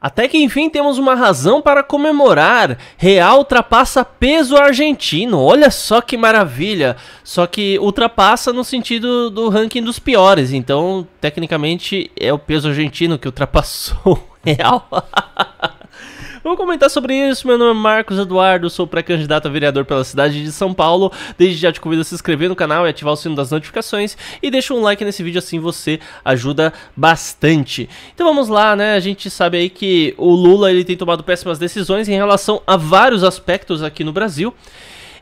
Até que enfim temos uma razão para comemorar. Real ultrapassa peso argentino. Olha só que maravilha. Só que ultrapassa no sentido do ranking dos piores. Então, tecnicamente, é o peso argentino que ultrapassou o real. Vamos comentar sobre isso. Meu nome é Marcos Eduardo, sou pré-candidato a vereador pela cidade de São Paulo. Desde já te convido a se inscrever no canal e ativar o sino das notificações. E deixa um like nesse vídeo, assim você ajuda bastante. Então vamos lá, né? A gente sabe aí que o Lula ele tem tomado péssimas decisões em relação a vários aspectos aqui no Brasil.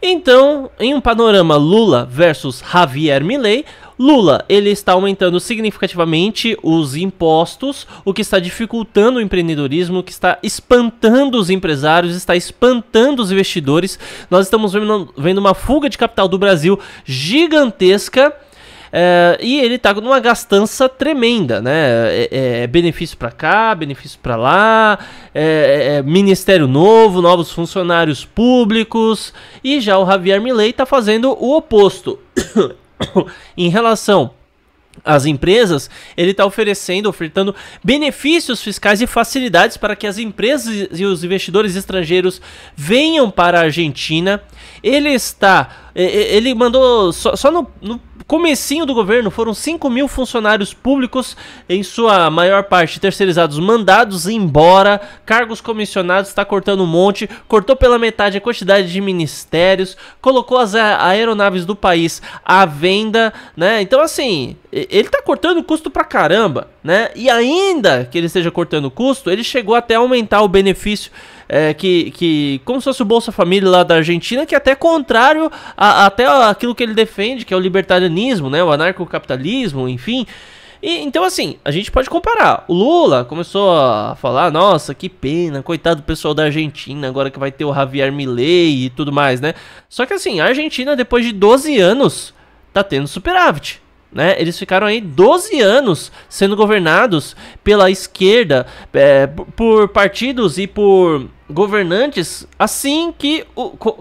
Então, em um panorama Lula versus Javier Milei, Lula, ele está aumentando significativamente os impostos, o que está dificultando o empreendedorismo, o que está espantando os empresários, está espantando os investidores. Nós estamos vendo, vendo uma fuga de capital do Brasil gigantesca é, e ele tá numa gastança tremenda, né? É, é, é benefício para cá, benefício para lá, é, é, é, ministério novo, novos funcionários públicos. E já o Javier Milei tá fazendo o oposto em relação as empresas, ele está oferecendo, ofertando benefícios fiscais e facilidades para que as empresas e os investidores estrangeiros venham para a Argentina. Ele está, ele mandou só, só no, no comecinho do governo foram 5 mil funcionários públicos, em sua maior parte terceirizados, mandados embora, cargos comissionados, está cortando um monte, cortou pela metade a quantidade de ministérios, colocou as aeronaves do país à venda, né? Então, assim, ele tá cortando custo pra caramba, né? E ainda que ele esteja cortando custo, ele chegou até a aumentar o benefício é, que, que, como se fosse o Bolsa Família lá da Argentina, que é até contrário a, até aquilo que ele defende, que é o libertarianismo, né? O anarcocapitalismo, enfim. E, então, assim, a gente pode comparar. O Lula começou a falar: nossa, que pena, coitado do pessoal da Argentina, agora que vai ter o Javier Milei e tudo mais, né? Só que, assim, a Argentina, depois de 12 anos, tá tendo superávit. Né? Eles ficaram aí 12 anos sendo governados pela esquerda, é, por partidos e por governantes assim que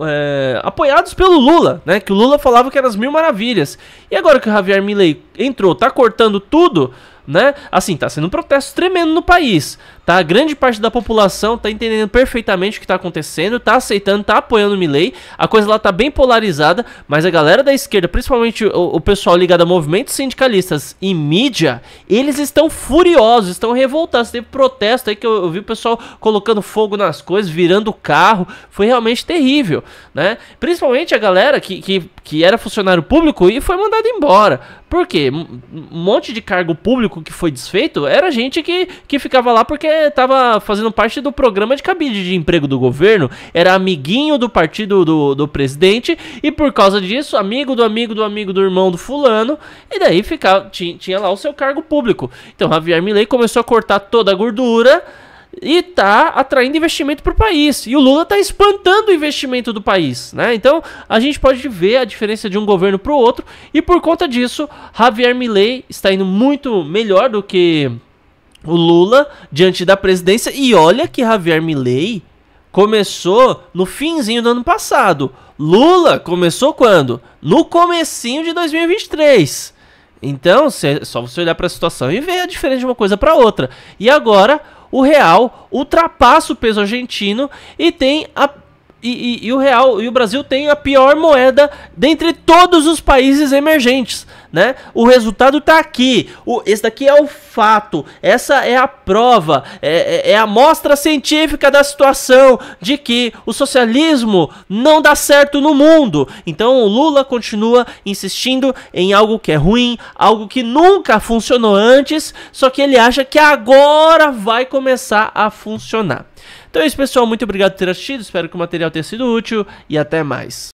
é, apoiados pelo Lula, né? Que o Lula falava que era as mil maravilhas. E agora que o Javier Milei entrou, tá cortando tudo, né? Assim, tá sendo um protesto tremendo no país, tá? A grande parte da população tá entendendo perfeitamente o que tá acontecendo, tá aceitando, tá apoiando o Milley. A coisa lá tá bem polarizada, mas a galera da esquerda, principalmente o, o pessoal ligado a movimentos sindicalistas e mídia, eles estão furiosos, estão revoltados. Teve protesto aí que eu, eu vi o pessoal colocando fogo nas coisas, virando o carro, foi realmente terrível, né? Principalmente a galera que, que que era funcionário público e foi mandado embora. Por quê? Um monte de cargo público que foi desfeito era gente que, que ficava lá porque estava fazendo parte do programa de cabide de emprego do governo, era amiguinho do partido do, do presidente e por causa disso, amigo do amigo do amigo do irmão do fulano, e daí ficava, tinha, tinha lá o seu cargo público. Então Javier Milei começou a cortar toda a gordura e está atraindo investimento para o país. E o Lula está espantando o investimento do país. Né? Então a gente pode ver a diferença de um governo para o outro, e por conta disso, Javier Milei está indo muito melhor do que o Lula diante da presidência. E olha que Javier Milei começou no finzinho do ano passado. Lula começou quando? No comecinho de 2023. Então, é só você olhar para a situação e ver a diferença de uma coisa para outra. E agora, o real ultrapassa o peso argentino e tem a e, e, e, o real e o Brasil tem a pior moeda dentre todos os países emergentes né? O resultado tá aqui. O, esse daqui é o fato. Essa é a prova, é, é, é a mostra científica da situação de que o socialismo não dá certo no mundo. Então o Lula continua insistindo em algo que é ruim, algo que nunca funcionou antes, só que ele acha que agora vai começar a funcionar. Então é isso, pessoal. Muito obrigado por ter assistido. Espero que o material tenha sido útil e até mais.